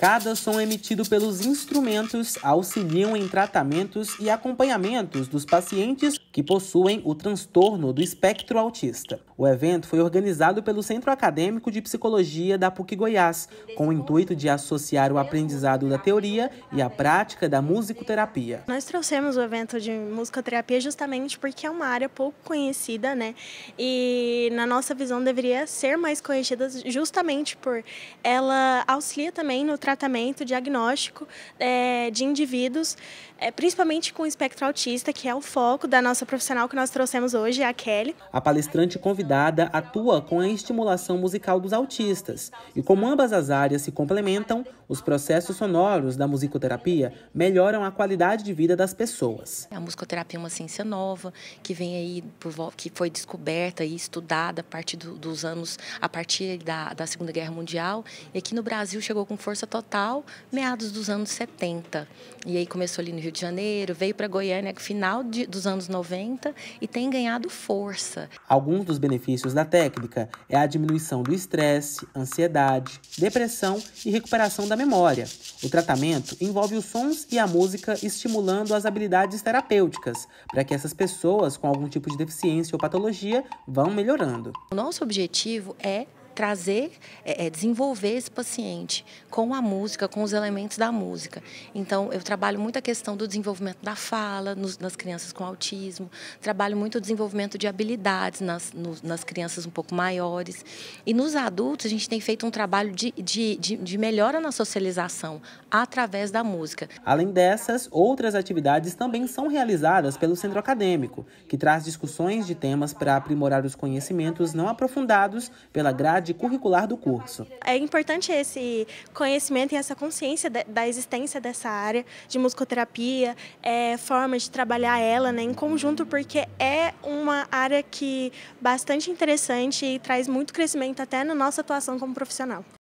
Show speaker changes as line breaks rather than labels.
Cada som emitido pelos instrumentos auxiliam em tratamentos e acompanhamentos dos pacientes que possuem o transtorno do espectro autista. O evento foi organizado pelo Centro Acadêmico de Psicologia da PUC Goiás, com o intuito de associar o aprendizado da teoria e a prática da musicoterapia. Nós
trouxemos o evento de musicoterapia justamente porque é uma área pouco conhecida, né? E na nossa visão deveria ser mais conhecida justamente por ela auxilia também no tratamento tratamento diagnóstico é, de indivíduos, é, principalmente com espectro autista, que é o foco da nossa profissional que nós trouxemos hoje, a Kelly.
A palestrante convidada atua com a estimulação musical dos autistas. E como ambas as áreas se complementam, os processos sonoros da musicoterapia melhoram a qualidade de vida das pessoas.
A musicoterapia é uma ciência nova que vem aí por, que foi descoberta e estudada a partir do, dos anos a partir da, da Segunda Guerra Mundial e aqui no Brasil chegou com força total total meados dos anos 70. E aí começou ali no Rio de Janeiro, veio para Goiânia no final de, dos anos 90 e tem ganhado força.
Alguns dos benefícios da técnica é a diminuição do estresse, ansiedade, depressão e recuperação da memória. O tratamento envolve os sons e a música estimulando as habilidades terapêuticas para que essas pessoas com algum tipo de deficiência ou patologia vão melhorando. O nosso objetivo é
trazer, é, é, desenvolver esse paciente com a música, com os elementos da música. Então, eu trabalho muito a questão do desenvolvimento da fala nos, nas crianças com autismo, trabalho muito o desenvolvimento de habilidades nas, nas crianças um pouco maiores. E nos adultos, a gente tem feito um trabalho de, de, de, de melhora na socialização através da música.
Além dessas, outras atividades também são realizadas pelo Centro Acadêmico, que traz discussões de temas para aprimorar os conhecimentos não aprofundados pela grade grade curricular do curso.
É importante esse conhecimento e essa consciência da existência dessa área de musicoterapia, é, forma de trabalhar ela né, em conjunto, porque é uma área que bastante
interessante e traz muito crescimento até na nossa atuação como profissional.